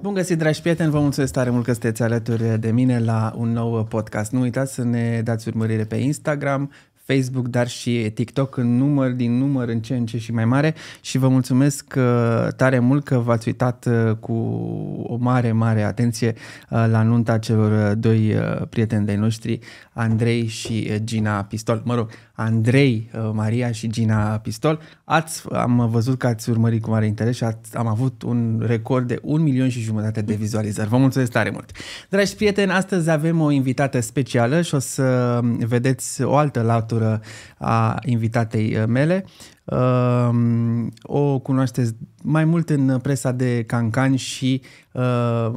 Bun găsit, dragi prieteni! Vă mulțumesc tare mult că sunteți alături de mine la un nou podcast. Nu uitați să ne dați urmărire pe Instagram, Facebook, dar și TikTok în număr, din număr în ce în ce și mai mare și vă mulțumesc uh, tare mult că v-ați uitat uh, cu o mare, mare atenție uh, la nunta celor doi prieteni de noștri, Andrei și Gina Pistol. Mă rog, Andrei, uh, Maria și Gina Pistol. Ați, am văzut că ați urmărit cu mare interes și ați, am avut un record de un milion și jumătate de vizualizări. Vă mulțumesc tare mult! Dragi prieteni, astăzi avem o invitată specială și o să vedeți o altă latură a invitatei uh, mele. Uh, o cunoașteți mai mult în presa de cancan și uh,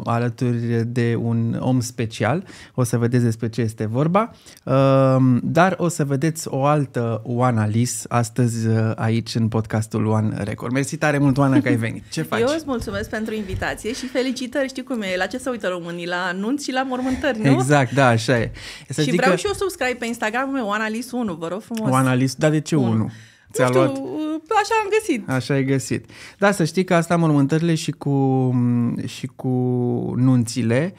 alături de un om special. O să vedeți despre ce este vorba. Uh, dar o să vedeți o altă Oana Lis astăzi eh, aici în podcastul One Record. Mersi tare mult, Oana, că ai venit. Ce faci? Eu îți mulțumesc pentru invitație și felicitări. Știi cum e? La ce se uită românii? La anunți și la mormântări, nu? Exact, da, așa e. Să și vreau că... și eu subscribe pe Instagram meu, Oana Lis 1, vă rog frumos. Oana Lis, dar de ce 1? 1? Ți-a nu știu, luat... Uh, așa am găsit. Așa ai găsit. Da, să știi că asta am mormântările și cu, mm, și cu nunțile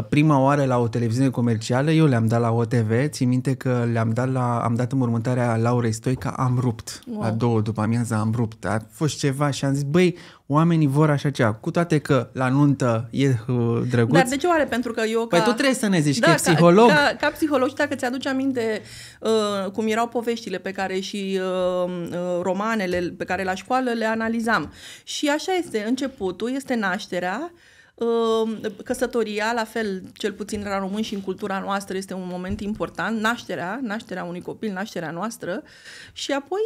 prima oară la o televiziune comercială, eu le-am dat la OTV, țin minte că le-am dat la, am dat următoarea Laurei Stoica, am rupt, wow. la două după amiază am rupt, a fost ceva și am zis, băi, oamenii vor așa ceva, cu toate că la nuntă e uh, drăguț. Dar de ce oare? Pentru că eu păi ca... Păi tu trebuie să ne zici da, că e psiholog. Ca, da, ca, ca psiholog și dacă ți-aduci aminte uh, cum erau poveștile pe care și uh, uh romanele pe care la școală le analizam. Și așa este, începutul este nașterea, Ehm, căsătoria, la fel, cel puțin la român și în cultura noastră, este un moment important, nașterea, nașterea unui copil, nașterea noastră și apoi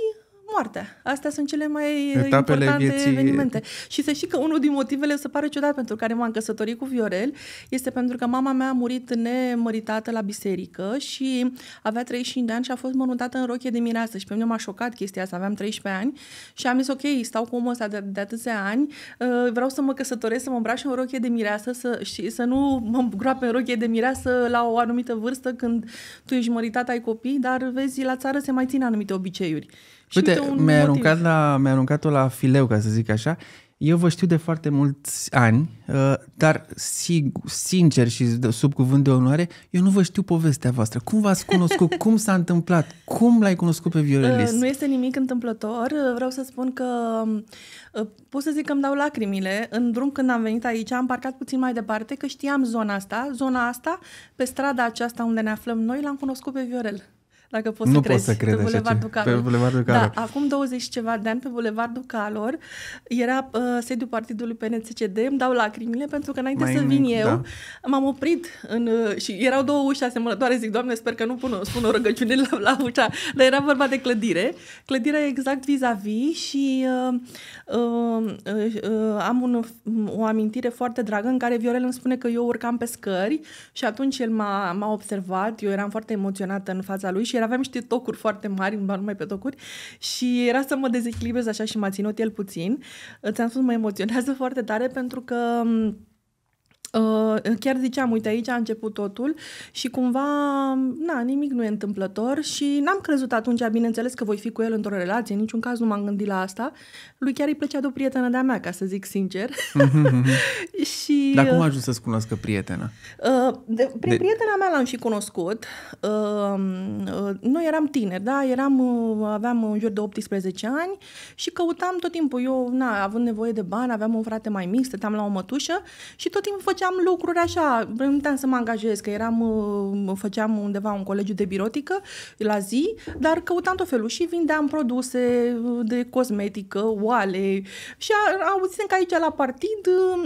moartea. Astea sunt cele mai eh, Etapele importante vieții... evenimente. Și să știi că unul din motivele, o să pare ciudat, pentru care m-am căsătorit cu Viorel, este pentru că mama mea a murit nemăritată la biserică și avea 35 de ani și a fost mănuntată în rochie de mireasă. Și pe mine m-a șocat chestia asta, aveam 13 ani și am zis, ok, stau cu omul ăsta de, de atâția ani, eh, vreau să mă căsătoresc, să mă îmbrac în rochie de mireasă să, și să nu mă groape în rochie de mireasă la o anumită vârstă când tu ești măritat, ai copii, dar vezi, la țară se mai țin anumite obiceiuri. Și uite mi-ai aruncat, la, mi-a aruncat la fileu, ca să zic așa. Eu vă știu de foarte mulți ani, uh, dar sincer și sub cuvânt de onoare, eu nu vă știu povestea voastră. Cum v-ați cunoscut? Cum s-a întâmplat? Cum l-ai cunoscut pe violelist? Uh, nu este nimic întâmplător. Uh, vreau să spun că pot să zic că îmi dau lacrimile. În drum când am venit aici, am parcat puțin mai departe, că știam zona asta. Zona asta, pe strada aceasta unde ne aflăm noi, l-am cunoscut pe Viorel dacă poți nu să crezi. Pot să cred pe Bulevardul Calor. Pe Bulevardul da, Calor. Da, acum 20 ceva de ani pe Bulevardul Calor era uh, sediul partidului PNCCD, îmi dau lacrimile pentru că înainte Mai să vin mic, da. eu da. m-am oprit în, uh, și erau două uși asemănătoare, zic, Doamne, sper că nu pun, spun o rugăciune la, la ușa, dar era vorba de clădire. Clădirea exact vis-a-vis și uh, uh, uh, uh, am un, o amintire foarte dragă în care Viorel îmi spune că eu urcam pe scări și atunci el m-a, m-a observat, eu eram foarte emoționată în fața lui și și el avea niște tocuri foarte mari, nu numai pe tocuri și era să mă dezechilibrez așa și m-a ținut el puțin. Ți-am spus, mă emoționează foarte tare pentru că Uh, chiar ziceam, uite, aici a început totul și cumva, na, nimic nu e întâmplător și n-am crezut atunci, bineînțeles că voi fi cu el într-o relație, în niciun caz nu m-am gândit la asta. Lui chiar îi plăcea de o prietenă de-a mea, ca să zic sincer. Mm-hmm. și, Dar cum a ajuns să-ți cunoască prietena? Uh, de, prin de... prietena mea l-am și cunoscut. Uh, noi eram tineri, da? Eram, aveam în jur de 18 ani și căutam tot timpul. Eu, na, având nevoie de bani, aveam un frate mai mic, stăteam la o mătușă și tot timpul făceam făceam lucruri așa, vreau să mă angajez, că eram, făceam undeva un colegiu de birotică la zi, dar căutam tot felul și vindeam produse de cosmetică, oale și auzisem că aici la partid,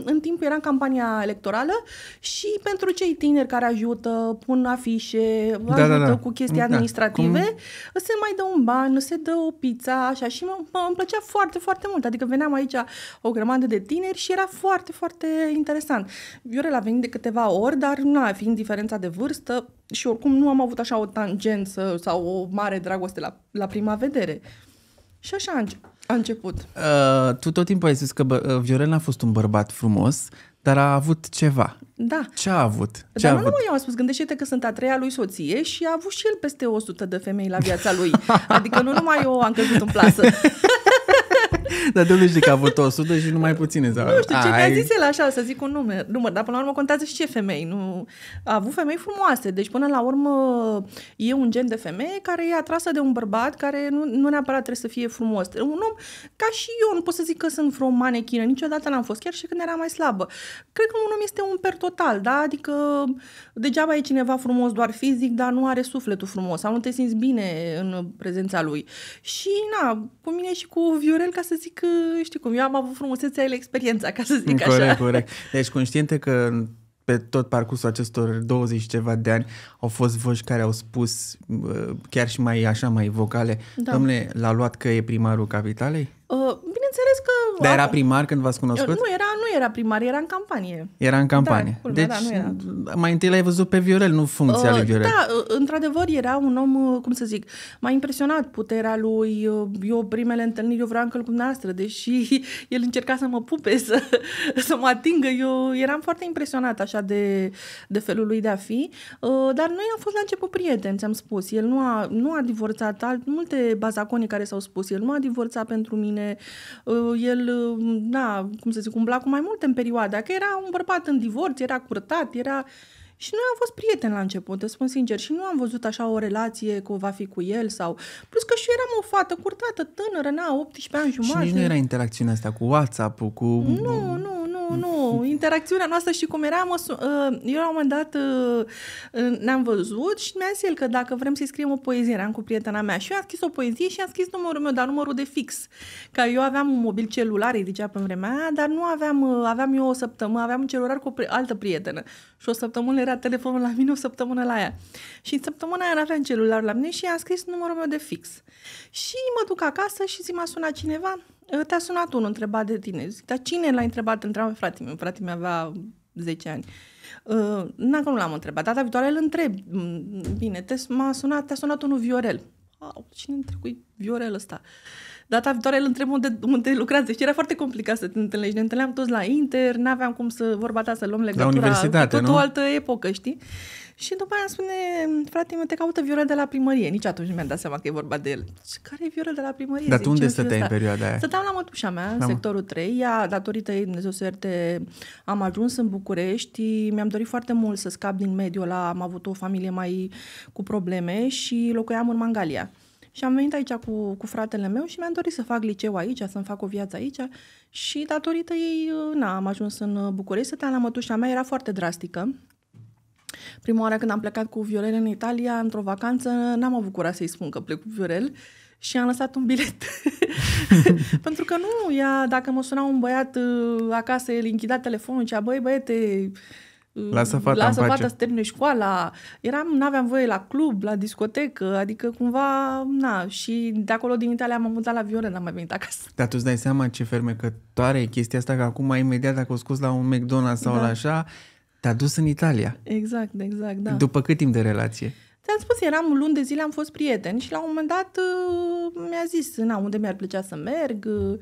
în timpul era în campania electorală și pentru cei tineri care ajută, pun afișe, da, ajută da, da. cu chestii administrative, da, cum... se mai dă un ban, se dă o pizza, așa și mă, mă, îmi plăcea foarte, foarte mult, adică veneam aici o grămadă de tineri și era foarte, foarte interesant. Viorel a venit de câteva ori, dar na, fiind diferența de vârstă și oricum nu am avut așa o tangență sau o mare dragoste la, la prima vedere. Și așa a, înce- a început. Uh, tu tot timpul ai zis că bă, uh, Viorel a fost un bărbat frumos, dar a avut ceva. Da. Ce a avut? Ce dar a nu avut? nu eu am spus, gândește-te că sunt a treia lui soție și a avut și el peste 100 de femei la viața lui. adică nu numai eu am căzut în plasă. Dar de unde știi că a avut 100 și numai puține? Sau... Nu știu ce ai a zis el așa, să zic un nume, număr, dar până la urmă contează și ce femei. Nu... A avut femei frumoase, deci până la urmă e un gen de femeie care e atrasă de un bărbat care nu, nu neapărat trebuie să fie frumos. Un om, ca și eu, nu pot să zic că sunt vreo manechină, niciodată n-am fost, chiar și când era mai slabă. Cred că un om este un per total, da? Adică degeaba e cineva frumos doar fizic, dar nu are sufletul frumos sau nu te simți bine în prezența lui. Și, na, cu mine și cu Viorel, ca să zic că, știi cum, eu am avut frumusețea el experiența, ca să zic corect, așa. Corect, corect. Deci conștientă că pe tot parcursul acestor 20 ceva de ani au fost voci care au spus, uh, chiar și mai așa, mai vocale, da. domnule, l-a luat că e primarul capitalei? Uh, bineînțeles că... Dar era primar când v-ați cunoscut? Nu era, nu era primar, era în campanie. Era în da, campanie. Da, culmea, deci da, nu era. mai întâi l-ai văzut pe Viorel, nu funcția uh, lui Viorel. Da, uh, într-adevăr era un om, uh, cum să zic, m-a impresionat puterea lui. Eu primele întâlniri, eu vreau încă cu noastră, deși el încerca să mă pupe, să, să mă atingă. Eu eram foarte impresionat așa de, de felul lui de a fi. Uh, dar noi am fost la început prieteni, ți-am spus. El nu a, nu a divorțat, alt, multe bazaconii care s-au spus. El nu a divorțat pentru mine bine, uh, el, uh, na, cum să zic, umbla cu mai multe în perioada, că era un bărbat în divorț, era curtat, era și noi am fost prieteni la început, îți spun sincer, și nu am văzut așa o relație cu va fi cu el sau... Plus că și eu eram o fată curtată, tânără, na, 18 ani jumătate. Și nici nu era interacțiunea asta cu WhatsApp-ul, cu... Nu, nu, nu, nu. Interacțiunea noastră și cum era, mă, ă, eu la un moment dat ă, ă, ne-am văzut și mi-a zis el că dacă vrem să-i scriem o poezie, eram cu prietena mea și eu am scris o poezie și am scris numărul meu, dar numărul de fix. Că eu aveam un mobil celular, îi zicea pe vremea aia, dar nu aveam, aveam eu o săptămână, aveam un celular cu o altă prietenă și o săptămână era telefonul la mine o săptămână la ea. Și în săptămâna aia n-aveam celular la mine și i-am scris numărul meu de fix. Și mă duc acasă și zi m-a sunat cineva, ă, te-a sunat unul, întrebat de tine. Zic, dar cine l-a întrebat? Întreabă fratele meu, fratele meu avea 10 ani. Uh, ă, n nu l-am întrebat. Data viitoare îl întreb. Mm, bine, te, a sunat, te-a sunat unul Viorel. Au, cine întrecu Viorel ăsta? Uh, Data viitoare îl întreb unde, unde lucrează. Și era foarte complicat să te întâlnești. Ne întâlneam toți la Inter, n-aveam cum să, vorba ta, să luăm legătura. La universitate, tot nu? o altă epocă, știi? Și după aia îmi spune, frate, mă te caută Viorel de la primărie. Nici atunci nu mi-am dat seama că e vorba de el. Și care e Viorel de la primărie? Dar tu unde stăteai în perioada aia? Stăteam la mătușa mea, în sectorul 3. Ea, datorită ei, Dumnezeu să ierte, am ajuns în București. Mi-am dorit foarte mult să scap din mediul ăla. Am avut o familie mai cu probleme și locuiam în Mangalia. Și am venit aici cu, cu fratele meu și mi-am dorit să fac liceu aici, să-mi fac o viață aici și datorită ei, uh, na, am ajuns în uh, București, stăteam la mătușa mea, era foarte drastică. Prima oară când am plecat cu Viorel în Italia, într-o vacanță, n-am avut curaj să-i spun că plec cu Viorel și am lăsat un bilet. Pentru că nu, ea, dacă mă suna un băiat uh, acasă, el închidea telefonul, a băi băiete, Mm, lasă fata, lasă fata să termine școala. Eram, n-aveam voie la club, la discotecă, adică cumva, na, și de acolo din Italia m-am mutat la Viorel, n-am mai venit acasă. Dar tu îți dai seama ce fermecătoare e chestia asta, că acum imediat dacă o scos la un McDonald's sau da. la așa, te-a dus în Italia. Exact, exact, da. După cât timp de relație? Ți-am spus, eram luni de zile, am fost prieteni și la un moment dat uh, mi-a zis, na, unde mi-ar plăcea să merg, uh,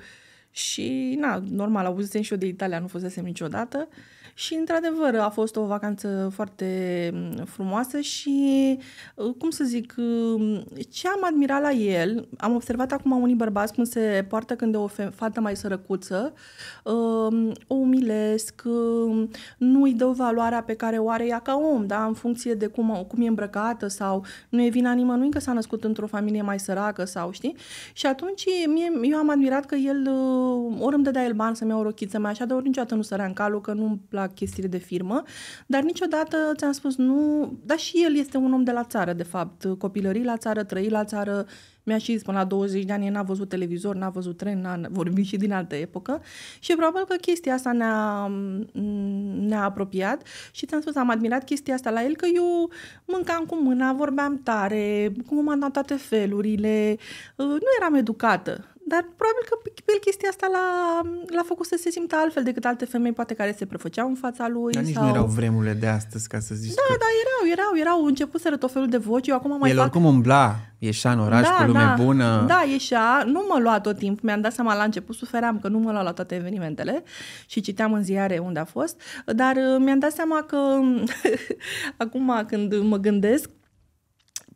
și, na, normal, auzisem și eu de Italia, nu fusesem niciodată. Și, într-adevăr, a fost o vacanță foarte mm, frumoasă și, uh, cum să zic, um, ce am admirat la el, am observat acum unii bărbați cum se poartă când e o fată mai sărăcuță, um, o umilesc, um, nu îi dă valoarea pe care o are ea ca om, da? în funcție de cum, cum e îmbrăcată sau nu e vina nimănui că s-a născut într-o familie mai săracă sau, știi? Și atunci mie, eu am admirat că el uh, ori îmi dădea el bani să-mi iau o rochiță mai așa, de ori niciodată nu sărea în calul, că nu-mi plac chestiile de firmă, dar niciodată ți-am spus nu, dar și el este un om de la țară, de fapt, copilării la țară, trăi la țară, mi-a și zis până la 20 de ani, n-a văzut televizor, n-a văzut tren, n-a vorbit și din altă epocă și probabil că chestia asta ne-a, ne-a apropiat și ți-am spus, am admirat chestia asta la el, că eu mâncam cu mâna, vorbeam tare, cum am dat toate felurile, nu eram educată, dar probabil că el chestia asta l-a, l-a făcut să se simtă altfel decât alte femei, poate care se prefăceau în fața lui. Dar nici sau... nu erau vremurile de astăzi, ca să zici. Da, că... da, erau, erau, erau, să tot felul de voci. Eu acum mai El fac... oricum umbla, ieșea în oraș da, cu lume da, bună. Da, ieșea, nu mă lua tot timpul, mi-am dat seama la început, suferam că nu mă lua la toate evenimentele și citeam în ziare unde a fost, dar uh, mi-am dat seama că acum când mă gândesc,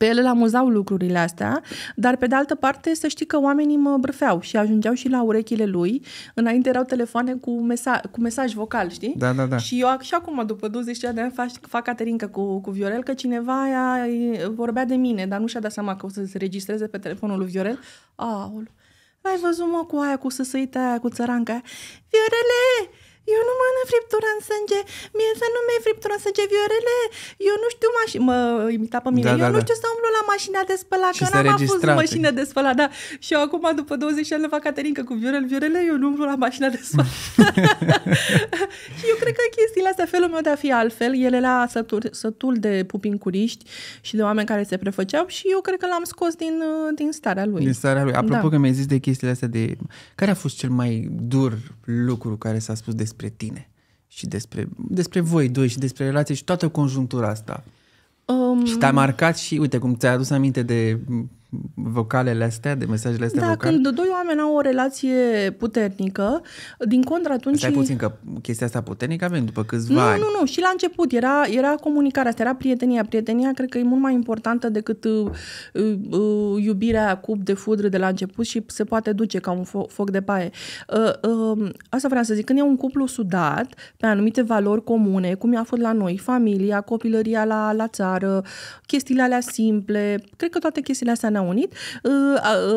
pe el îl amuzau lucrurile astea, dar pe de altă parte să știi că oamenii mă brăfeau și ajungeau și la urechile lui. Înainte erau telefoane cu, mesa- cu mesaj vocal, știi? Da, da, da. Și eu și acum, după 20 de ani, fac, fac Caterinca cu, cu Viorel că cineva aia vorbea de mine, dar nu și-a dat seama că o să se registreze pe telefonul lui Viorel. Aul, Ai văzut mă cu aia, cu săsăita aia, cu țăranca aia? Viorele, eu nu mănânc friptura în sânge, mie să nu mi-e friptura în sânge, Viorele, eu nu știu mașina, mă imita pe mine, da, eu da, nu da. știu să umblu la mașina de spălat, că n-am avut mașină de spălat, da. Și eu acum, după 20 ani, le fac Caterinca cu viorele. Viorele, eu nu umblu la mașina de spălat. și eu cred că chestiile astea, felul meu de a fi altfel, ele la sătul, sătul de pupincuriști și de oameni care se prefăceau și eu cred că l-am scos din, uh, din starea lui. Din starea lui. Apropo da. că mi-ai zis de chestiile astea de... Care a fost cel mai dur lucru care s-a spus despre despre tine și despre, despre voi doi și despre relație și toată conjunctura asta. Um... Și te-a marcat și, uite, cum ți a adus aminte de vocalele astea, de mesajele astea da, vocale? când doi oameni au o relație puternică, din contră atunci... Stai puțin că chestia asta puternică avem după câțiva nu, ani. Nu, nu, și la început era, era comunicarea asta, era prietenia. Prietenia cred că e mult mai importantă decât uh, uh, uh iubirea cup de fudră de la început și se poate duce ca un fo- foc de paie. Uh, uh, asta vreau să zic, când e un cuplu sudat pe anumite valori comune, cum a fost la noi, familia, copilăria la, la țară, chestiile alea simple, cred că toate chestiile astea ne Unit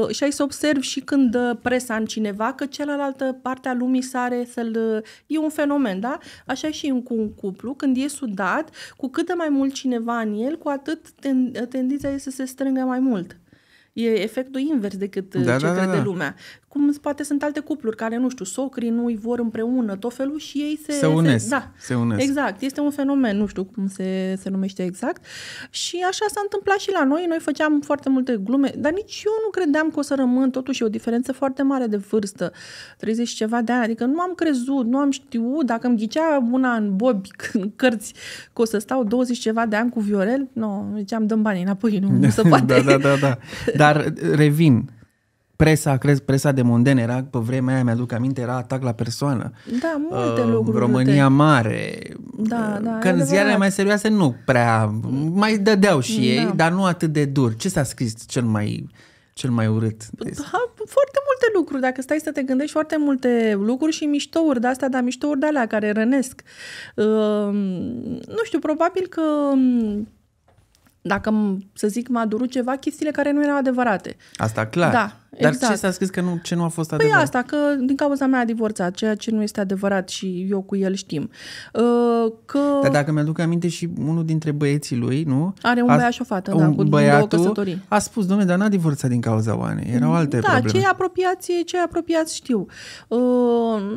și ai să observi și când uh, presa în cineva că cealaltă parte a lumii sare să-l... Uh, e un fenomen, da? Așa și cu un cuplu, când e sudat, cu cât de mai mult cineva în el, cu atât uh, tendința e să se strângă mai mult. E efectul invers decât da, ce da, da crede da, da. lumea cum poate sunt alte cupluri care, nu știu, socrii nu îi vor împreună, tot felul și ei se... Se unesc. Se, da, se unesc. Exact. Este un fenomen, nu știu cum se, se numește exact. Și așa s-a întâmplat și la noi. Noi făceam foarte multe glume, dar nici eu nu credeam că o să rămân. Totuși o diferență foarte mare de vârstă, 30 și ceva de ani. Adică nu am crezut, nu am știut. Dacă îmi ghicea una în bobi, în cărți, că o să stau 20 ceva de ani cu Viorel, nu, no, ziceam, dăm banii înapoi, nu, nu se da, poate. da, da, da, da. Dar revin, presa, cred, presa de monden era, pe vremea aia mi-aduc aminte, era atac la persoană. Da, uh, multe uh, lucruri. România de... mare. Da, da. Când ziarele mai serioase nu prea, mai dădeau și da. ei, dar nu atât de dur. Ce s-a scris cel mai cel mai urât? Ha, foarte multe lucruri, dacă stai să te gândești, foarte multe lucruri și miștouri de astea, dar miștouri de alea care rănesc. Uh, nu știu, probabil că dacă, să zic, m-a durut ceva, chestiile care nu erau adevărate. Asta clar. Da, dar exact. ce s-a scris că nu, ce nu a fost păi adevărat? Păi asta, că din cauza mea a divorțat, ceea ce nu este adevărat și eu cu el știm. Uh, că... Dar dacă mi-aduc aminte și unul dintre băieții lui, nu? Are un a... băiat și o fată, da, un da, cu două căsătorii. A spus, domnule, dar n-a divorțat din cauza oanei, erau alte da, probleme. Da, cei apropiați, cei apropiați știu. Uh,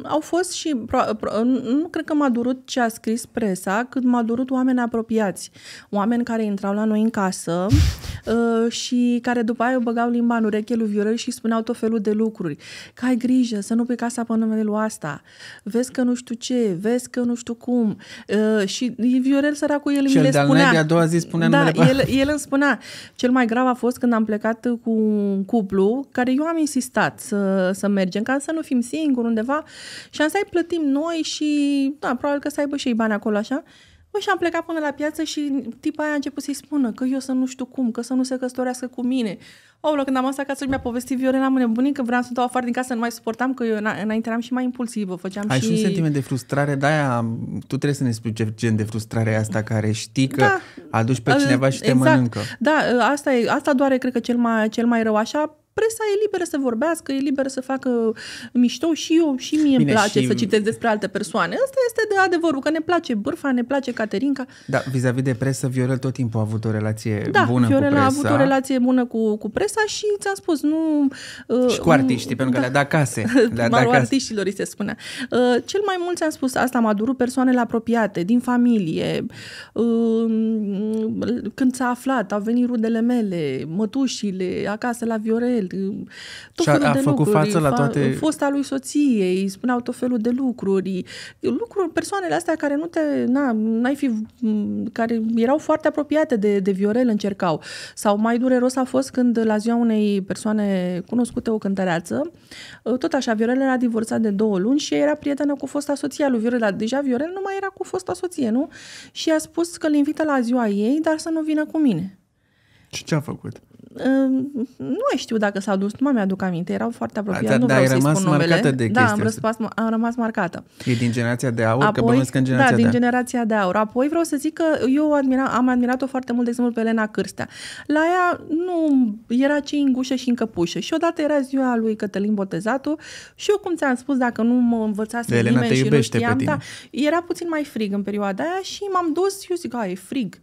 au fost și, pro, pro, nu cred că m-a durut ce a scris presa, cât m-a durut oameni apropiați. Oameni care intrau la noi în casă uh, și care după aia băgau limba în ureche lui Viorel și și spuneau tot felul de lucruri. Că ai grijă să nu pui casa pe numele asta, vezi că nu știu ce, vezi că nu știu cum. Uh, și Viorel cu el mi le spunea. Cel a doua zi spunea da, numele el, el îmi spunea. Cel mai grav a fost când am plecat cu un cuplu care eu am insistat să, să mergem ca să nu fim singuri undeva și am să-i plătim noi și da, probabil că să aibă și ei bani acolo așa. Bă, și am plecat până la piață și tipa aia a început să-i spună că eu să nu știu cum, că să nu se căsătorească cu mine. Oh, când am asta acasă și mi-a povestit Viorel, am nebunit că vreau să dau afară din casă, nu mai suportam, că eu înainte eram și mai impulsivă, făceam Ai și... și un sentiment de frustrare, de aia tu trebuie să ne spui ce gen de frustrare asta care știi că da, aduci pe cineva și exact. te mănâncă. Da, ă, asta, e, asta doare, cred că, cel mai, cel mai rău, așa presa e liberă să vorbească, e liberă să facă mișto și eu și mie Bine, îmi place și... să citesc despre alte persoane. Asta este de adevărul, că ne place Bârfa, ne place Caterinca. Da, vis-a-vis de presă, Viorel tot timpul a avut o relație da, bună Viorel cu presa. Viorel a avut o relație bună cu, cu presa și ți-am spus, nu... Uh, și cu artiștii, uh, pentru că le-a dat case. Le-a case. artiștilor îi se spunea. Uh, cel mai mult ți-am spus, asta m-a durut persoanele apropiate, din familie, uh, când s-a aflat, au venit rudele mele, mătușile, acasă la Viorel, tot și felul a, de făcut lucruri. față la toate... Fosta lui soției, îi spuneau tot felul de lucruri. Lucruri, persoanele astea care nu te... Na, n-ai fi... care erau foarte apropiate de, de Viorel, încercau. Sau mai dureros a fost când la ziua unei persoane cunoscute, o cântăreață, tot așa, Viorel era divorțat de două luni și era prietenă cu fosta soția lui Viorel, dar deja Viorel nu mai era cu fosta soție, nu? Și a spus că îl invită la ziua ei, dar să nu vină cu mine. Și ce a făcut? nu mai știu dacă s-a dus, nu mai mi-aduc aminte, erau foarte da, apropiat, da, nu vreau da, să-i spun numele. De da, am răspas, am rămas marcată. E din generația de aur? Apoi, că în da, generația da, din de generația de aur. Apoi vreau să zic că eu admira, am admirat-o foarte mult, de exemplu, pe Elena Cârstea. La ea nu era ce ingușă și încăpușă. Și odată era ziua lui Cătălin Botezatu și eu, cum ți-am spus, dacă nu mă învățase de Elena nimeni te și nu știam, da, era puțin mai frig în perioada aia și m-am dus, și eu zic, a, e frig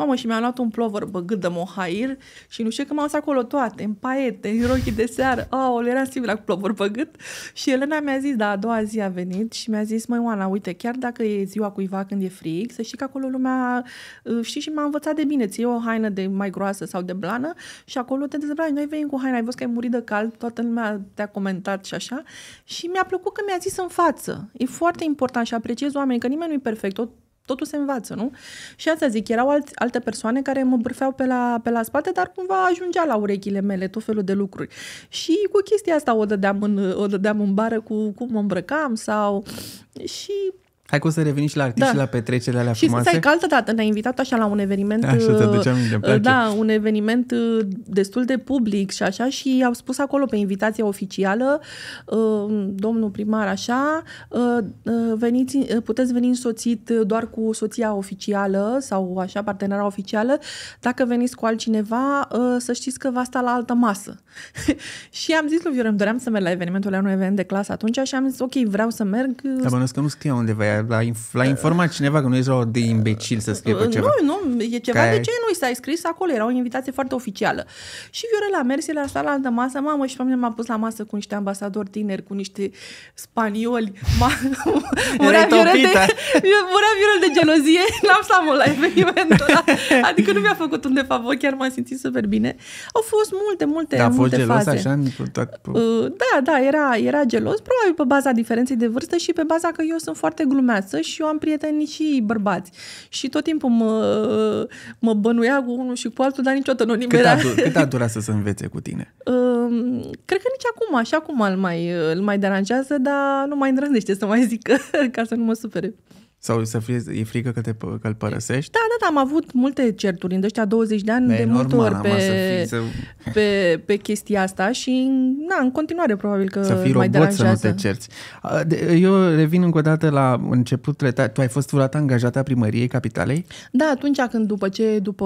mamă, și mi-am luat un plover băgât de mohair și nu știu că m-am lăsat acolo toate, în paete, în rochii de seară, oh, era similar cu plover băgât și Elena mi-a zis, da, a doua zi a venit și mi-a zis, măi Oana, uite, chiar dacă e ziua cuiva când e frig, să știi că acolo lumea, uh, știi, și m-a învățat de bine, ție o haină de mai groasă sau de blană și acolo te dezbrai, noi venim cu haina, ai văzut că ai murit de cald, toată lumea te-a comentat și așa și mi-a plăcut că mi-a zis în față. E foarte important și apreciez oamenii, că nimeni nu e perfect, tot totul se învață, nu? Și asta zic, erau alți, alte persoane care mă bârfeau pe la, pe la spate, dar cumva ajungea la urechile mele tot felul de lucruri. Și cu chestia asta o dădeam în, o dădeam în bară cu cum mă îmbrăcam sau... Și Hai că o să revenim și la artiști da. și la petrecerile alea și frumoase. Și stai că altă dată ne-a invitat așa la un eveniment... Așa, te aminte, uh, îmi place. Da, un eveniment uh, destul de public și așa și au spus acolo pe invitația oficială uh, domnul primar așa veniți, puteți veni însoțit doar cu soția oficială sau așa partenera oficială. Dacă veniți cu altcineva să știți că va sta la altă masă. și am zis lui Viorel, îmi doream să merg la evenimentul la un eveniment de clasă atunci și am zis ok, vreau să merg. Dar bănuiesc că nu scrie unde vei l-a, inf- l-a informat cineva că nu ești de imbecil să scrie pe ceva. Nu, nu, e ceva Ca... de ce nu i s-a scris acolo, era o invitație foarte oficială. Și Viorel a mers, el a stat la altă masă, mamă, și pe mine m-a pus la masă cu niște ambasadori tineri, cu niște spanioli. M- murea, Viorel de, murea Viorel de gelozie, n-am stat mult la evenimentul ăla. Adică nu mi-a făcut un defavor, chiar m-am simțit super bine. Au fost multe, multe, da, fost multe gelos faze. așa? Uh, da, da, era, era gelos, probabil pe baza diferenței de vârstă și pe baza că eu sunt foarte glumeos masă și eu am prieteni și bărbați. Și tot timpul mă, mă bănuia cu unul și cu altul, dar niciodată nu nimeni. Cât cât a durat să se învețe cu tine? cred că nici acum, așa acum îl mai, îl mai deranjează, dar nu mai îndrăznește să mai zică, ca să nu mă supere. Sau să fie, e frică că, te, că îl părăsești? Da, da, da, am avut multe certuri în ăștia 20 de ani, da, de multe ori pe, să fii, să... pe, pe chestia asta și, na în continuare probabil că Să fii mai robot să nu te cerți. Eu revin încă o dată la începutul Tu ai fost vreodată angajată a primăriei Capitalei? Da, atunci când, după ce, după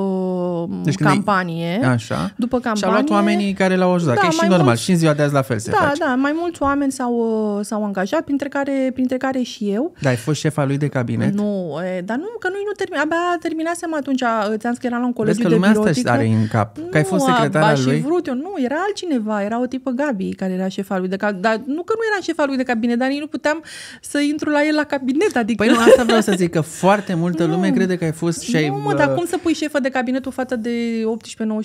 mm, deci campanie, ai... așa. după campanie... Și-au luat oamenii care l-au ajutat, da, că e și normal, mulți... și în ziua de azi la fel se Da, face. da, mai mulți oameni s-au, uh, s-au angajat, printre care, printre care și eu. Da, ai fost șefa lui de capitală cabinet? Nu, e, dar nu, că noi nu termin, abia terminasem atunci, îți am că era la un colegiu de Vezi că lumea asta are în cap, nu, că ai fost secretar a, lui. Și vrut eu, nu, era altcineva, era o tipă Gabi care era șefa lui de cabinet, dar nu că nu era șefa lui de cabinet, dar nici nu puteam să intru la el la cabinet, adică... Păi nu, asta vreau să zic, că foarte multă lume nu, crede că ai fost și ai... Nu, mă, dar uh, cum să pui șefă de cabinet o fată de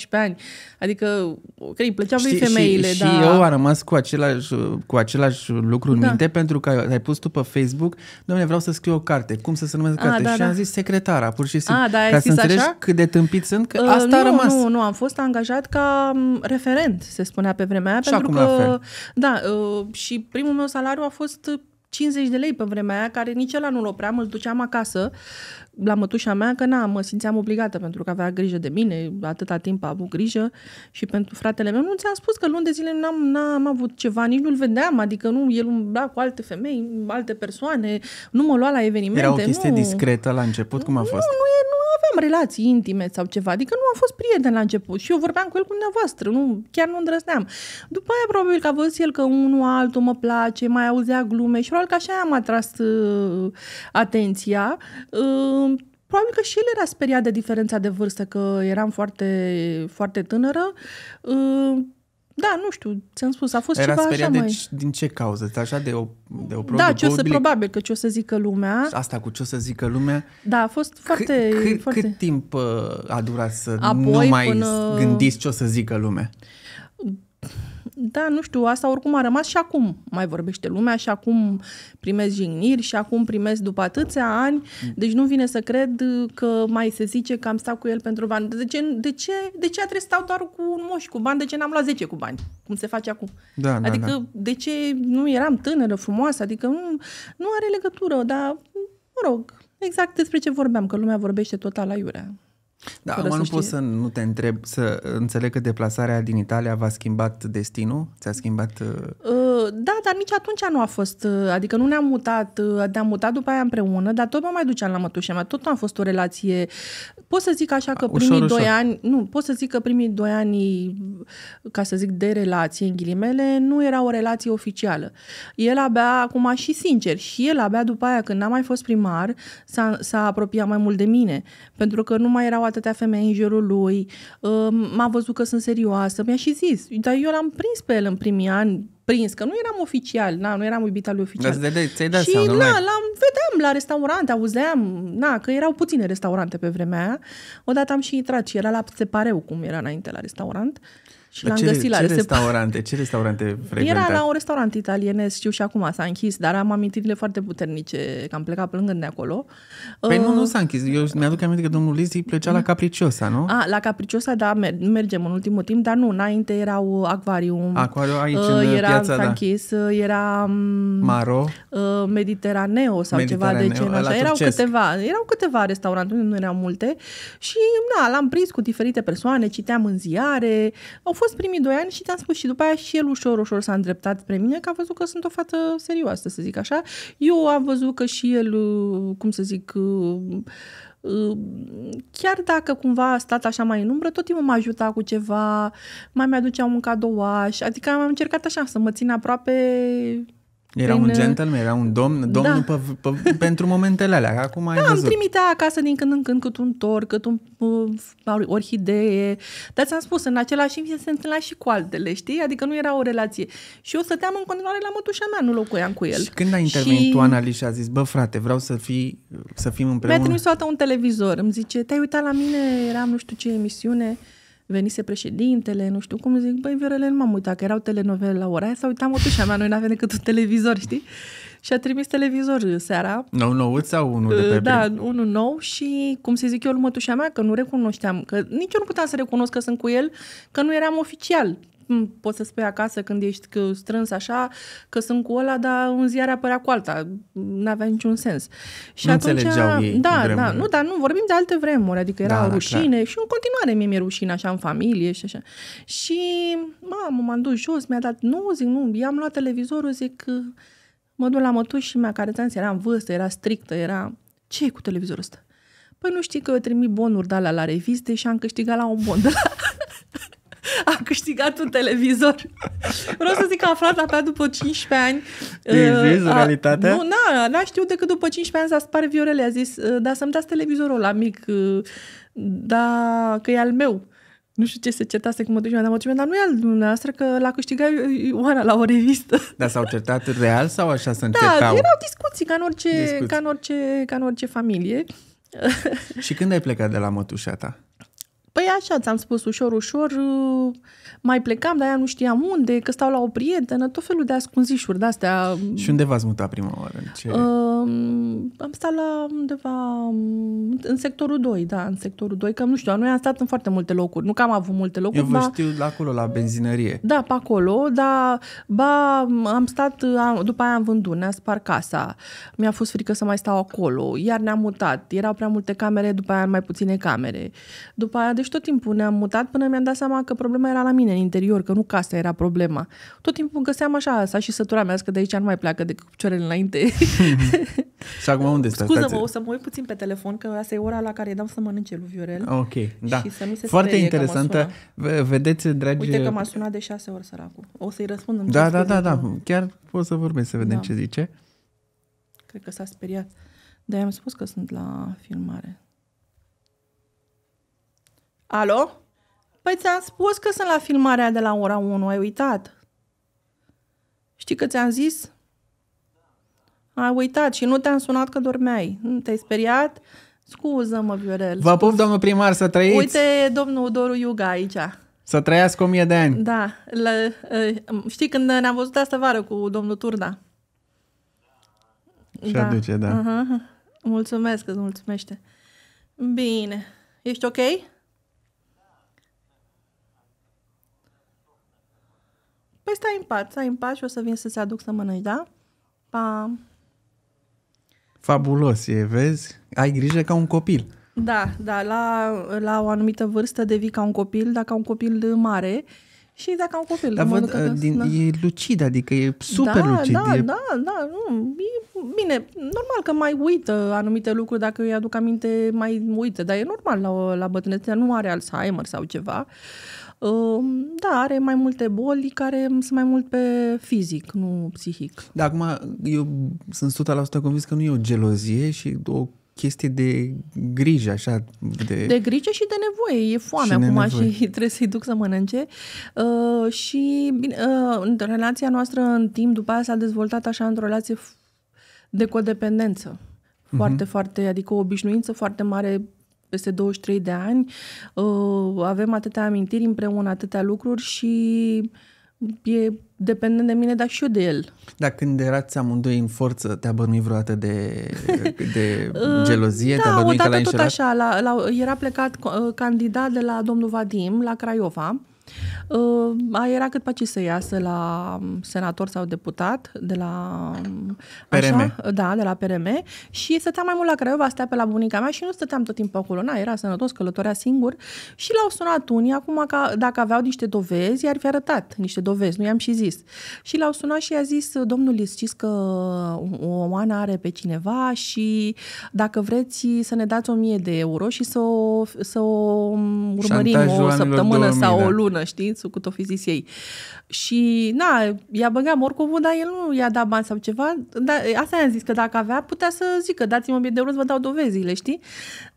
18-19 ani? Adică, cred, îi plăceau lui femeile, și, dar... Și eu am rămas cu același, cu același lucru în da. minte, pentru că ai pus tu pe Facebook, domnule, vreau să scriu o carte carte, cum să se numească ah, carte. Da, și da. am zis secretara, pur și simplu, A, ah, da, ca să înțelegi așa? cât de tâmpit sunt, că uh, asta nu, a rămas. Nu, nu, am fost angajat ca mm, referent, se spunea pe vremea aia, și pentru acum că la fel. da, uh, și primul meu salariu a fost 50 de lei pe vremea aia, care nici ăla nu-l opream, îl duceam acasă la mătușa mea, că na, mă simțeam obligată pentru că avea grijă de mine, atâta timp a avut grijă și pentru fratele meu. Nu ți-am spus că luni de zile n-am, n-am avut ceva, nici nu-l vedeam, adică nu, el umbla cu alte femei, alte persoane, nu mă lua la evenimente. Era o chestie nu. discretă la început, cum a fost? Nu, nu, e, nu aveam relații intime sau ceva, adică nu am fost prieten la început și eu vorbeam cu el cu dumneavoastră, nu, chiar nu îndrăzneam. După aia probabil că a văzut el că unul altul mă place, mai auzea glume și probabil că așa am atras uh, atenția. Uh, Probabil că și el era speriat de diferența de vârstă, că eram foarte, foarte tânără. Uh, da, nu știu, ți-am spus, a fost Era ceva speriat așa de, mai... din ce cauză? Așa de o, de o Da, ce o să, probabil că ce o să zică lumea. Asta cu ce o să zică lumea. Da, a fost foarte... C- c- foarte... Cât timp uh, a durat să Apoi, nu mai până... gândiți ce o să zică lumea? da, nu știu, asta oricum a rămas și acum mai vorbește lumea și acum primesc jigniri și acum primesc după atâția ani, mm. deci nu vine să cred că mai se zice că am stat cu el pentru bani. De ce, de ce, de ce trebuit să stau doar cu un moș cu bani? De ce n-am luat 10 cu bani? Cum se face acum? Da, da adică da, da. de ce nu eram tânără, frumoasă? Adică nu, nu are legătură, dar mă rog, exact despre ce vorbeam, că lumea vorbește total la iurea. Da, acum nu pot să nu te întreb, să înțeleg că deplasarea din Italia v-a schimbat destinul? Ți-a schimbat... Uh, uh, da, dar nici atunci nu a fost, uh, adică nu ne-am mutat, ne-am mutat după aia împreună, dar tot mă mai duceam la mătușa mea, tot am fost o relație, pot să zic așa că ușor, primii ușor. doi ani, nu, pot să zic că primii doi ani, ca să zic de relație în ghilimele, nu era o relație oficială. El abia, acum și sincer, și el abia după aia, când n-a mai fost primar, s-a, s-a apropiat mai mult de mine, pentru că nu mai erau atâtea femei în jurul lui, um, m-a văzut că sunt serioasă, mi-a și zis. Dar eu l-am prins pe el în primii ani, prins, că nu eram oficial, na, nu eram iubita lui oficial. Da, de, ți-ai dat și seama, na, l-am, vedeam la restaurante, auzeam, na, că erau puține restaurante pe vremea aia. Odată am și intrat și era la Țepareu, cum era înainte la restaurant. Și l-am ce, găsit la ce restaurante, ce restaurante frecventai? Era la un restaurant italienesc, știu și acum, s-a închis, dar am amintirile foarte puternice, că am plecat plângând de acolo. Păi uh, nu, nu s-a închis. Eu mi-aduc aminte că domnul Lizzi plecea uh, la mm. Capriciosa, nu? A, la Capriciosa, da, mergem în ultimul timp, dar nu, înainte erau Aquarium. Aquarium aici, uh, în uh, era, piața, s-a da. închis, uh, era... Mm, Maro. Uh, Mediteraneo sau Mediteraneo, ceva de genul ăla Erau câteva, erau câteva restaurante, nu erau multe. Și, na, l-am prins cu diferite persoane, citeam în ziare. Au fost fost primii doi ani și ți-am spus și după aia și el ușor, ușor s-a îndreptat spre mine că a văzut că sunt o fată serioasă, să zic așa. Eu am văzut că și el, uh, cum să zic, uh, uh, chiar dacă cumva a stat așa mai în umbră, tot timpul m-a ajutat cu ceva, mai mi-aducea un cadouaș, adică am încercat așa să mă țin aproape era prin... un uh, gentleman, era un domn, domn da. pe, pe, pentru momentele alea. Acum ai da, văzut. îmi trimitea acasă din când în când cât un tor, cât un uh, orhidee. Dar ți-am spus, în același timp se întâlnea și cu altele, știi? Adică nu era o relație. Și eu stăteam în continuare la mătușa mea, nu locuiam cu el. Și când ai intervenit și... tu, Anali, și a zis, bă, frate, vreau să, fii, să fim împreună? Mi-a trimis o dată un televizor, îmi zice, te-ai uitat la mine, eram nu știu ce emisiune venise președintele, nu știu cum, zic, băi, Viorele, nu m-am uitat, că erau telenovele la ora aia, s uitam o tușa mea, noi n-avem decât un televizor, știi? Și a trimis televizor seara. Nou nou sau unul de pe Da, unul nou și, cum se zic eu, mătușa mea, că nu recunoșteam, că nici eu nu puteam să recunosc că sunt cu el, că nu eram oficial poți să spui acasă când ești strâns așa, că sunt cu ăla, dar un zi apărea cu alta. N-avea niciun sens. Și nu atunci, înțelegeau ei da, da, nu, dar nu, vorbim de alte vremuri, adică era da, da, rușine clar. și în continuare mie mi-e rușine așa în familie și așa. Și mamă, m-am dus jos, mi-a dat, nu, zic, nu, i-am luat televizorul, zic, mă duc la mătuși mea care era în vârstă, era strictă, era... ce e cu televizorul ăsta? Păi nu știi că eu trimit bonuri de alea la reviste și am câștigat la un bon de la... a câștigat un televizor. Vreau să zic că a aflat abia după 15 ani. Televizor, uh, a, realitatea? Nu, n-a, n-a știut decât după 15 ani să spart Viorele. A zis, uh, da, să-mi dați televizorul la mic, uh, da, că e al meu nu știu ce se certase cu mătușima, dar mătușima, dar nu e al dumneavoastră că l-a câștigat Ioana la o revistă. Dar s-au certat real sau așa să da, încercau? Da, erau discuții ca în orice, discuții. Ca în orice, ca în orice familie. Și când ai plecat de la mătușa ta? Păi așa, ți-am spus, ușor, ușor, uh, mai plecam, dar ea nu știam unde, că stau la o prietenă, tot felul de ascunzișuri de-astea. Și unde v-ați mutat prima oară? Ce... Uh, am stat la undeva um, în sectorul 2, da, în sectorul 2, că nu știu, noi am stat în foarte multe locuri, nu că am avut multe locuri. Eu vă ba... știu la acolo, la benzinărie. Da, pe acolo, dar ba, am stat, am, după aia am vândut, ne-a spart casa, mi-a fost frică să mai stau acolo, iar ne-am mutat, erau prea multe camere, după aia mai puține camere. După aia, deci și tot timpul ne-am mutat până mi-am dat seama că problema era la mine în interior, că nu casa era problema. Tot timpul găseam așa, s-a și sătura mea, că de aici nu mai pleacă decât picioarele înainte. și acum unde stai? Scuză-mă, o să mă uit puțin pe telefon, că asta e ora la care dau să mănânce lui Viorel. Ok, da. Și să nu se Foarte interesantă. Vedeți, dragi... Uite că m-a sunat de șase ori săracul. O să-i răspund în da, da, da, da, da. Chiar pot să vorbesc, să vedem da. ce zice. Cred că s-a speriat. Dar am spus că sunt la filmare. Alo? Păi ți-am spus că sunt la filmarea de la ora 1, ai uitat. Știi că ți-am zis? Ai uitat și nu te-am sunat că dormeai. Te-ai speriat? Scuză-mă, Viorel. Vă pup, domnul primar, să trăiți! Uite, domnul Doru Iuga aici. Să trăiască o mie de ani. Da. Le, eh, știi când ne-am văzut asta vară cu domnul Turda? Și da. aduce, da. Uh-huh. Mulțumesc că îți mulțumește. Bine. Ești ok? Păi stai în pat, stai în pat și o să vin să-ți aduc să mănânci, da? Pa! Fabulos e, vezi? Ai grijă ca un copil. Da, da, la, la o anumită vârstă devii ca un copil, dacă un copil mare și dacă un copil. Dar văd, că, uh, din, da. e lucid, adică e super da, lucid. Da, e... da, da, nu, e, bine, normal că mai uită anumite lucruri, dacă îi aduc aminte, mai uită, dar e normal la, la bătrânețe, nu are Alzheimer sau ceva. Uh, da, are mai multe boli care sunt mai mult pe fizic, nu psihic. Da, acum eu sunt 100% convins că nu e o gelozie și o chestie de grijă, așa. De, de grijă și de nevoie. E foame și acum nevoie. și trebuie să-i duc să mănânce. Uh, și uh, relația noastră în timp după aia s-a dezvoltat așa într-o relație de codependență. Mhm. Foarte, uh-huh. foarte, adică o obișnuință foarte mare peste 23 de ani, uh, avem atâtea amintiri împreună, atâtea lucruri și e dependent de mine, dar și eu de el. Dar când erați amândoi în forță, te-a bănuit vreodată de, de uh, gelozie? da, te-a odată că tot înșelat? așa. La, la, era plecat uh, candidat de la domnul Vadim la Craiova Uh, era cât pace să iasă la um, senator sau deputat de la... PRM. Um, așa? Da, de la PRM și stăteam mai mult la Craiova, stătea pe la bunica mea și nu stăteam tot timpul acolo. Na, era sănătos, călătorea singur și l-au sunat unii, acum ca, dacă aveau niște dovezi, i-ar fi arătat niște dovezi, nu i-am și zis. Și l-au sunat și i-a zis, domnul, știți că Oana are pe cineva și dacă vreți să ne dați 1000 de euro și să o, să o um, urmărim Șantajul o săptămână 2000, sau o da. lună, bună, știți, cu o zis ei. Și, na, i-a băgat morcovul, dar el nu i-a dat bani sau ceva. Dar, asta i-am zis, că dacă avea, putea să zică, dați-mă 1000 de euro vă dau dovezile, știi?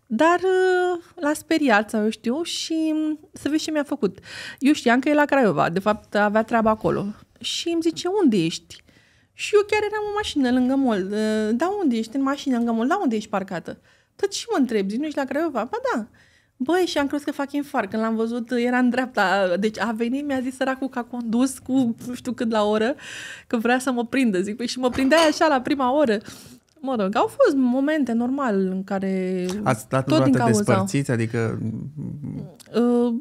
Dar uh, l-a speriat, sau eu știu, și mm, să vezi ce mi-a făcut. Eu știam că e la Craiova, de fapt avea treaba acolo. Și îmi zice, unde ești? Și eu chiar eram în mașină lângă mol. Uh, da, unde ești? În mașină lângă mol. Da, unde ești parcată? Tot și mă întreb, zici, nu ești la Craiova? Ba da. Băi, și am crezut că fac infarct. Când l-am văzut, era în dreapta. Deci a venit, mi-a zis săracul că a condus cu nu știu cât la oră, că vrea să mă prindă. Zic, păi și mă prindea așa la prima oră. Mă rog, au fost momente normal în care... Ați stat tot din cauza... despărțiți? Adică... Uh,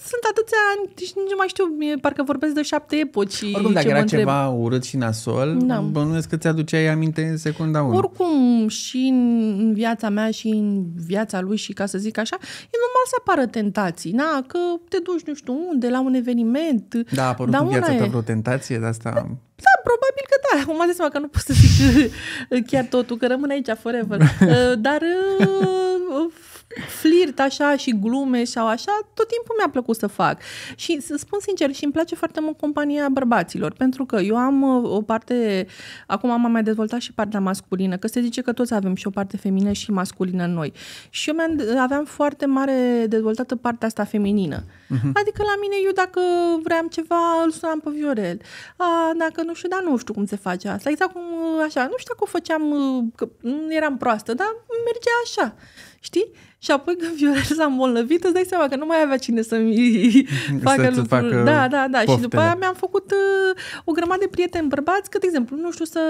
sunt atâția ani, deci nici nu mai știu, mie, parcă vorbesc de șapte epoci. Oricum, dacă ce era ceva urât și nasol, da. bănuiesc că ți aduceai aminte în secunda 1. Oricum, și în viața mea și în viața lui și ca să zic așa, e normal să apară tentații, na, că te duci nu știu unde, la un eveniment. Da, a apărut da, în viața ta vreo tentație de asta... Da, probabil că da. Acum am că nu pot să zic chiar totul, că rămân aici forever. Dar uh, flirt așa și glume sau așa, tot timpul mi-a plăcut să fac. Și să spun sincer, și îmi place foarte mult compania bărbaților, pentru că eu am uh, o parte, acum am mai dezvoltat și partea masculină, că se zice că toți avem și o parte feminină și masculină în noi. Și eu uh, aveam foarte mare dezvoltată partea asta feminină. Uh-huh. Adică la mine, eu dacă vreau ceva, îl sunam pe Viorel. A, dacă nu știu, dar nu știu cum se face asta. Exact cum uh, așa, nu știu dacă o făceam, că eram proastă, dar mergea așa știi? Și apoi când Viorel s-a îmbolnăvit, îți dai seama că nu mai avea cine să-mi facă să lucruri. Facă da, da, da. Poftele. Și după aia mi-am făcut uh, o grămadă de prieteni bărbați, că, de exemplu, nu știu să...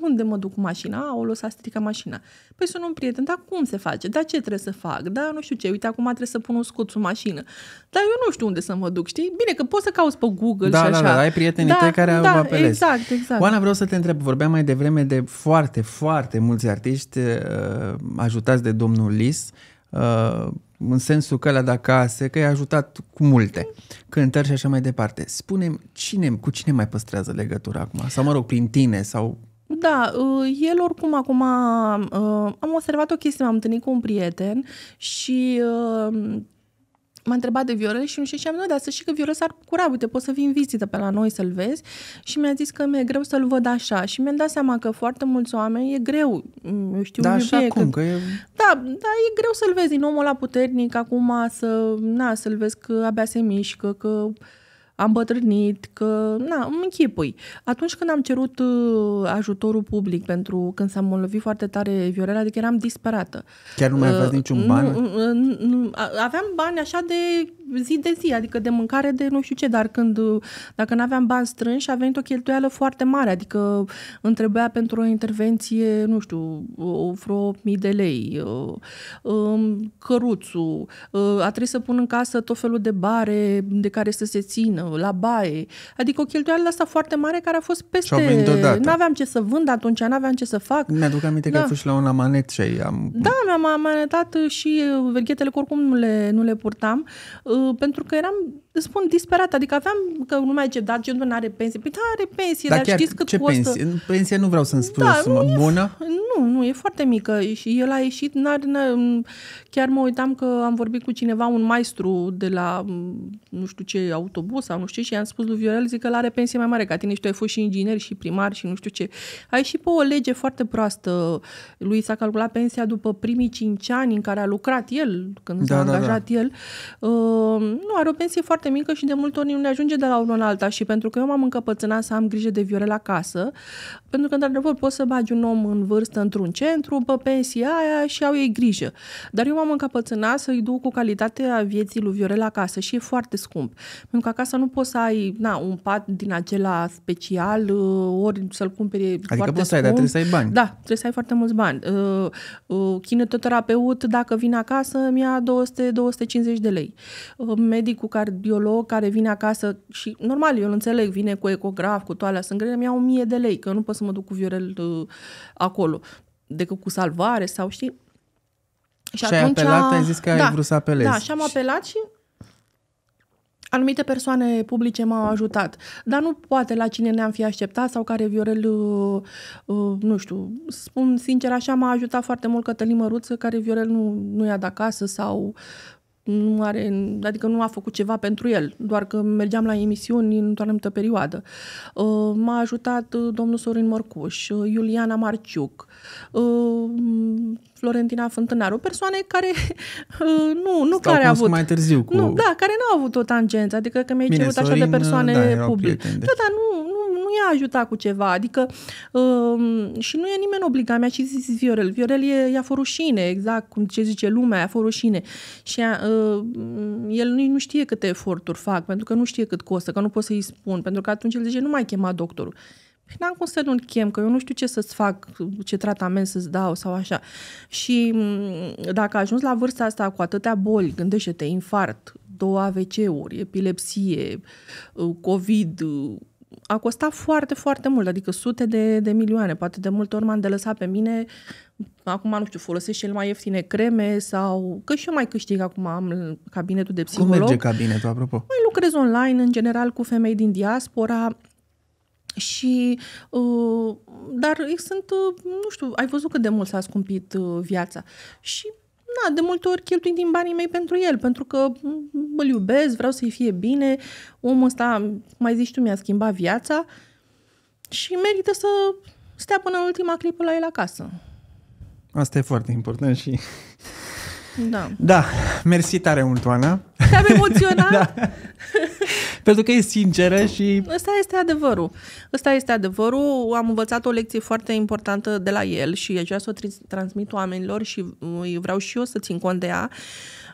Unde mă duc cu mașina? O lăsa strica mașina. Păi sunt un prieten, dar cum se face? Dar ce trebuie să fac? Da, nu știu ce. Uite, acum trebuie să pun un scut sub mașină. Dar eu nu știu unde să mă duc, știi? Bine că poți să cauți pe Google da, și da, așa. Da, da, ai prietenii da, tăi care da, apelezi. Exact, exact. Oana, vreau să te întreb. Vorbeam mai devreme de foarte, foarte mulți artiști uh, ajutați de domnul domnul Lis, uh, în sensul că la de acasă, că i-a ajutat cu multe cântări și așa mai departe. Spunem, cine, cu cine mai păstrează legătura acum? Sau, mă rog, prin tine sau da, uh, el oricum acum uh, am observat o chestie, m-am întâlnit cu un prieten și m-a întrebat de Viorel și nu știu ce am dar să știi că Viorel s-ar bucura, uite, poți să vii în vizită pe la noi să-l vezi și mi-a zis că mi-e greu să-l văd așa și mi-am dat seama că foarte mulți oameni e greu, mm, eu știu, da, așa cum, că... că e... Da, da, e greu să-l vezi din omul la puternic acum să, na, să-l vezi că abia se mișcă, că am bătrânit, că, na, îmi închipui. Atunci când am cerut uh, ajutorul public pentru când s-a lovit foarte tare Viorela, adică eram disperată. Chiar nu mai uh, aveați uh, niciun ban? Nu, aveam bani așa de zi de zi, adică de mâncare de nu știu ce, dar când, uh, dacă nu aveam bani strânși, a venit o cheltuială foarte mare, adică îmi trebuia pentru o intervenție, nu știu, vreo mii de lei, um, căruțul, a trebuit să pun în casă tot felul de bare de care să se țină, la baie. Adică o cheltuială asta foarte mare care a fost peste... Nu aveam ce să vând atunci, nu aveam ce să fac. Mi-aduc aminte da. că am fost la un amanet și am... Da, mi-am amanetat și uh, verghetele, oricum nu le, nu le purtam, uh, pentru că eram spun disperat, adică aveam că lumea ce da, genul nu are pensie. Păi da, are pensie, dar, dar chiar știți cât ce costă. Pensie? pensie? nu vreau să-mi spun da, o sumă e, bună. Nu, nu, e foarte mică și el a ieșit, n-ar, n-ar, chiar mă uitam că am vorbit cu cineva, un maestru de la nu știu ce autobuz sau nu știu ce și i-am spus lui Viorel, zic că el are pensie mai mare ca tine și tu ai fost și inginer și primar și nu știu ce. A ieșit pe o lege foarte proastă. Lui s-a calculat pensia după primii cinci ani în care a lucrat el, când da, s-a da, da, da. angajat da. el. Uh, nu, are o pensie foarte foarte mică și de multe ori nu ne ajunge de la unul în alta și pentru că eu m-am încăpățânat să am grijă de la casă, pentru că, într-adevăr, poți să bagi un om în vârstă într-un centru, pe pensia aia și au ei grijă. Dar eu m-am încăpățânat să-i duc cu calitatea vieții lui la casă și e foarte scump. Pentru că acasă nu poți să ai na, un pat din acela special, uh, ori să-l cumperi adică foarte poți scump. ai, dar trebuie să ai bani. Da, trebuie să ai foarte mulți bani. Uh, uh, kinetoterapeut, dacă vine acasă, mi-a 200-250 de lei. Medicul care biolog care vine acasă și, normal, eu îl înțeleg, vine cu ecograf, cu toalea sângrenă, mi au 1000 de lei, că nu pot să mă duc cu Viorel uh, acolo, decât cu salvare sau știi. Și, și atunci, ai apelat, ai zis că da, ai vrut să apelezi. Da, și am apelat și Anumite persoane publice m-au ajutat, dar nu poate la cine ne-am fi așteptat sau care Viorel, uh, uh, nu știu, spun sincer așa, m-a ajutat foarte mult Cătălin Măruță, care Viorel nu, nu i-a dat acasă sau nu are, adică nu a făcut ceva pentru el, doar că mergeam la emisiuni în o anumită perioadă. Uh, m-a ajutat uh, domnul Sorin Mărcuș, uh, Iuliana Marciuc, Florentina Fântânaru, persoane care nu, nu Stau care au avut... mai târziu cu... Nu, da, care nu au avut o tangență, adică că mi-ai cerut așa de persoane da, publice. Deci. Da, dar nu, i-a ajutat cu ceva, adică um, și nu e nimeni obligat, mi-a și zis Viorel, Viorel e, i forușine, exact cum ce zice lumea, i forușine și uh, el nu, nu știe câte eforturi fac, pentru că nu știe cât costă, că nu pot să-i spun, pentru că atunci el zice, nu mai chema doctorul. Păi n-am cum să nu-l chem, că eu nu știu ce să-ți fac, ce tratament să-ți dau sau așa. Și mm, dacă ajungi la vârsta asta cu atâtea boli, gândește-te, infart, două AVC-uri, epilepsie, uh, COVID, uh, a costat foarte, foarte mult, adică sute de, de milioane. Poate de multe ori m-am delăsat pe mine, acum nu știu, folosesc cel mai ieftine creme sau... Că și eu mai câștig acum, am cabinetul de psiholog. Cum merge cabinetul, apropo? Mai păi, lucrez online, în general, cu femei din diaspora, și, uh, dar sunt, uh, nu știu, ai văzut cât de mult s-a scumpit uh, viața. Și na, da, de multe ori cheltuim din banii mei pentru el, pentru că îl iubesc, vreau să-i fie bine, omul ăsta, mai zici tu, mi-a schimbat viața și merită să stea până în ultima clipă la el acasă. Asta e foarte important și... Da. Da, mersi tare mult, Oana. Te-am emoționat? da. Pentru că e sinceră și... Ăsta este adevărul. Ăsta este adevărul. Am învățat o lecție foarte importantă de la el și aș vrea să o transmit oamenilor și vreau și eu să țin cont de ea. Uh,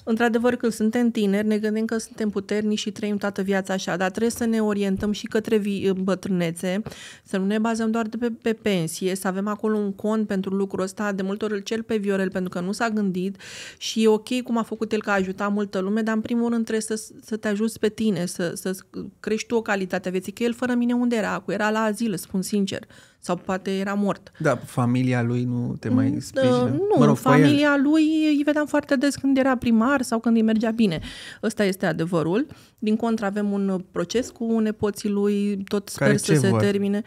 Într-adevăr, când suntem tineri, ne gândim că suntem puternici și trăim toată viața așa, dar trebuie să ne orientăm și către bătrânețe, să nu ne bazăm doar de pe, pe pensie, să avem acolo un cont pentru lucrul ăsta, de multe ori îl cel pe Viorel pentru că nu s-a gândit și e ok cum a făcut el că a ajutat multă lume, dar în primul rând trebuie să, să te ajuți pe tine, să, să crești tu o calitate a vieții, că el fără mine unde era? Cu era la azil, spun sincer. Sau poate era mort. Da, familia lui nu te mai mm, sprijină? Uh, nu, mă rog, familia el. lui îi vedeam foarte des când era primar sau când îi mergea bine. Ăsta este adevărul. Din contră avem un proces cu nepoții lui, tot sper Care să se vor? termine.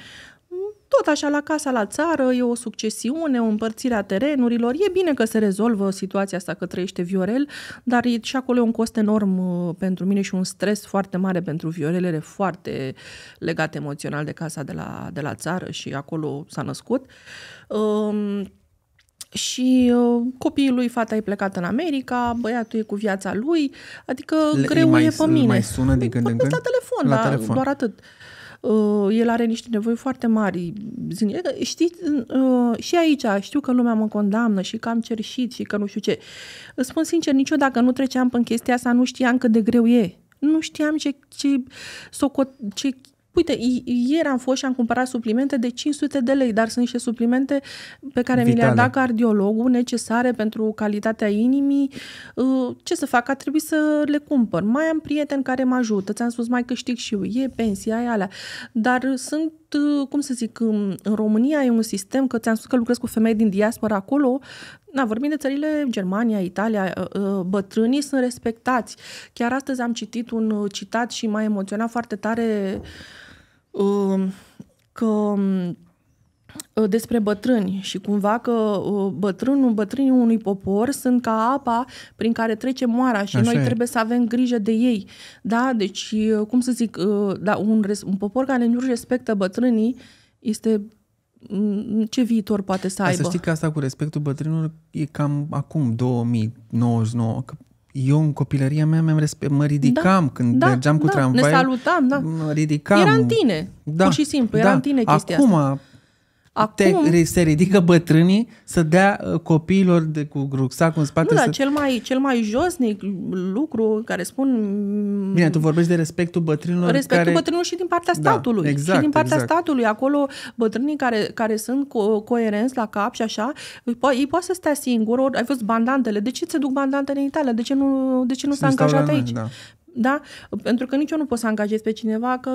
Tot așa, la casa la țară, e o succesiune, o împărțire a terenurilor. E bine că se rezolvă situația asta că trăiește Viorel, dar e, și acolo e un cost enorm uh, pentru mine și un stres foarte mare pentru Viorel. foarte legat emoțional de casa de la, de la țară și acolo s-a născut. Um, și uh, copiii lui, fata e plecat în America, băiatul e cu viața lui, adică Le, greu mai, e pe mine. mai sună din când în când? La telefon, la da, telefon. doar atât. Uh, Uh, el are niște nevoi foarte mari. Știți uh, și aici știu că lumea mă condamnă și că am cerșit și că nu știu ce. Îți spun sincer, niciodată dacă nu treceam până chestia asta, nu știam cât de greu e. Nu știam ce, ce, socot, ce Uite, ieri am fost și am cumpărat suplimente de 500 de lei, dar sunt niște suplimente pe care Vitale. mi le-a dat cardiologul, necesare pentru calitatea inimii. Uh, ce să fac? A trebuit să le cumpăr. Mai am prieteni care mă ajută. Ți-am spus, mai câștig și eu. E pensia, e alea. Dar sunt uh, cum să zic, în România e un sistem, că ți-am spus că lucrez cu femei din diaspora acolo, na, vorbim de țările Germania, Italia, uh, bătrânii sunt respectați. Chiar astăzi am citit un citat și m-a emoționat foarte tare că uh, despre bătrâni și cumva că uh, bătrânul, bătrânii unui popor sunt ca apa prin care trece moara și Așa noi e. trebuie să avem grijă de ei. Da, deci uh, cum să zic, da, un, un popor care nu respectă bătrânii este mm, ce viitor poate să aibă. Să știi că asta cu respectul bătrânilor e cam acum, 2099, că eu în copilăria mea mi-am respe- mă ridicam da, când da, mergeam cu da, tramvaiul. Ne salutam, da. Mă ridicam. Era în tine, da, pur și simplu, era da. în tine chestia Acum, asta. Acum... Te, se ridică bătrânii să dea uh, copiilor de, cu rucsac în spate. Nu, să... cel mai, cel mai josnic lucru care spun... Mm, Bine, tu vorbești de respectul bătrânilor Respectul care... bătrânilor și din partea da, statului. Da, exact, și din partea exact. statului. Acolo bătrânii care, care sunt co- coerenți la cap și așa, îi, po- ei poate să stea singur, ori ai văzut bandantele. De ce se duc bandantele în Italia? De ce nu, nu s-a angajat aici? Da. Da? Pentru că nici eu nu pot să angajez pe cineva că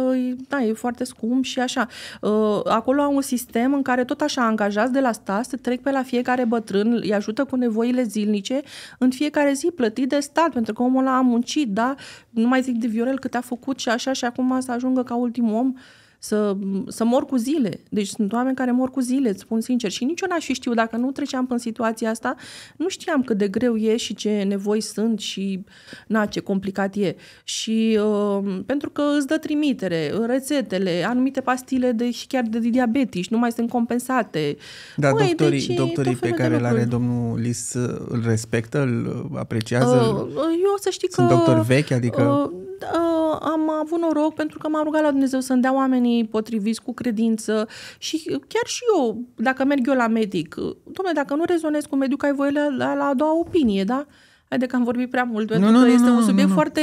da, e foarte scump și așa. Uh, acolo au un sistem în care tot așa angajați de la stat, se trec pe la fiecare bătrân, îi ajută cu nevoile zilnice, în fiecare zi plătit de stat, pentru că omul ăla a muncit, da? Nu mai zic de Viorel cât a făcut și așa și acum să ajungă ca ultimul om uh, să, să mor cu zile. Deci sunt oameni care mor cu zile, îți spun sincer. Și nici eu n-aș fi știut, dacă nu treceam în situația asta, nu știam cât de greu e și ce nevoi sunt și na, ce complicat e. Și uh, pentru că îți dă trimitere, rețetele, anumite pastile de, și chiar de diabetici, nu mai sunt compensate. Da, Măi, doctorii, deci, doctorii pe care le are domnul Lis îl respectă, îl apreciază? Uh, uh eu să știi sunt că... Sunt doctori vechi, adică... Uh, uh, am avut noroc pentru că m-am rugat la Dumnezeu să-mi dea oamenii oamenii potriviți cu credință și chiar și eu, dacă merg eu la medic, domnule, dacă nu rezonez cu mediul, ai voie la, la, la a doua opinie, da? Haide că am vorbit prea mult, pentru nu, că nu, este nu, un subiect nu, nu. foarte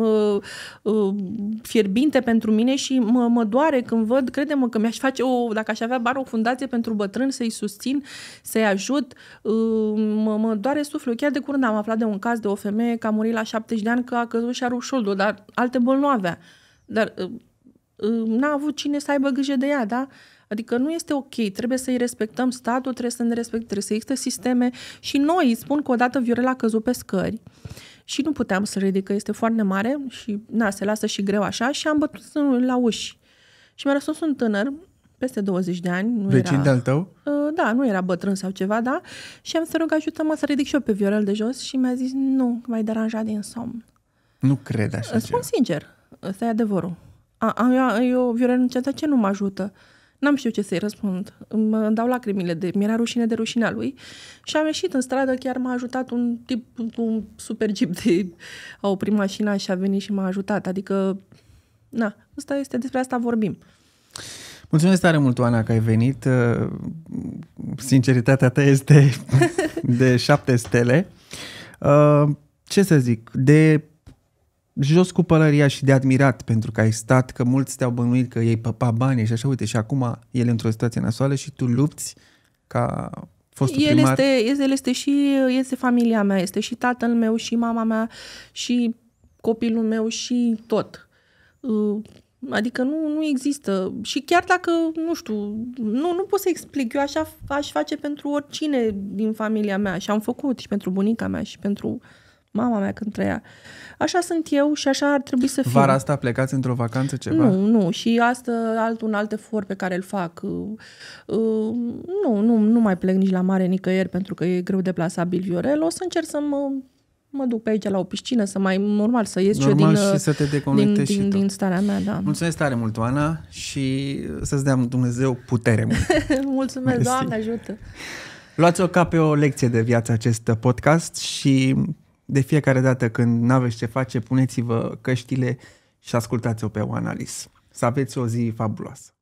uh, uh, fierbinte pentru mine și mă, mă doare când văd, credem că mi-aș face o, dacă aș avea bar o fundație pentru bătrâni să-i susțin, să-i ajut, uh, mă, mă doare sufletul. Chiar de curând am aflat de un caz de o femeie care a murit la 70 de ani că a căzut și a rupt șoldul, dar alte boli nu avea. Dar uh, n-a avut cine să aibă grijă de ea, da? Adică nu este ok, trebuie să-i respectăm statul, trebuie să ne respectăm, trebuie să există sisteme și noi îi spun că odată Viorela a căzut pe scări și nu puteam să ridică, este foarte mare și na, se lasă și greu așa și am bătut la uși. Și mi-a răspuns un tânăr, peste 20 de ani. Nu Vecin era, de-al tău? Uh, da, nu era bătrân sau ceva, da. Și am să rog, ajută-mă să ridic și eu pe Viorel de jos și mi-a zis, nu, mai deranjat din somn. Nu cred așa Îți spun ceva. sincer, ăsta e adevărul a, a, a, eu, Viorel, ce ce nu mă ajută? N-am știut ce să-i răspund. Îmi dau lacrimile de... Mi-era rușine de rușinea lui. Și am ieșit în stradă, chiar m-a ajutat un tip cu un super jeep de... A oprit mașina și a venit și m-a ajutat. Adică, na, asta este, despre asta vorbim. Mulțumesc tare mult, Oana, că ai venit. Sinceritatea ta este de șapte stele. Ce să zic, de jos cu pălăria și de admirat pentru că ai stat, că mulți te-au bănuit că ei păpa banii și așa, uite, și acum el într-o situație nasoală și tu lupți ca fost el primar. Este, el este și, este familia mea, este și tatăl meu, și mama mea, și copilul meu, și tot. Uh, adică nu, nu există. Și chiar dacă, nu știu, nu, nu pot să explic. Eu așa aș face pentru oricine din familia mea și am făcut și pentru bunica mea și pentru uh, mama mea când trăia. Așa sunt eu și așa ar trebui să fiu. Vara asta plecați într-o vacanță ceva? Nu, nu. Și asta alt, un alt efort pe care îl fac. Uh, uh, nu, nu, nu mai plec nici la mare nicăieri pentru că e greu deplasabil Viorel. O să încerc să mă mă duc pe aici la o piscină, să mai, normal, să ies normal și eu din, și uh, să te din, din, și din starea mea. Da. Mulțumesc tare mult, Oana, și să-ți dea Dumnezeu putere mult. Mulțumesc, Mersi. Doamne, ajută! Luați-o ca pe o lecție de viață acest podcast și de fiecare dată când n-aveți ce face, puneți-vă căștile și ascultați-o pe analiz. Să aveți o zi fabuloasă!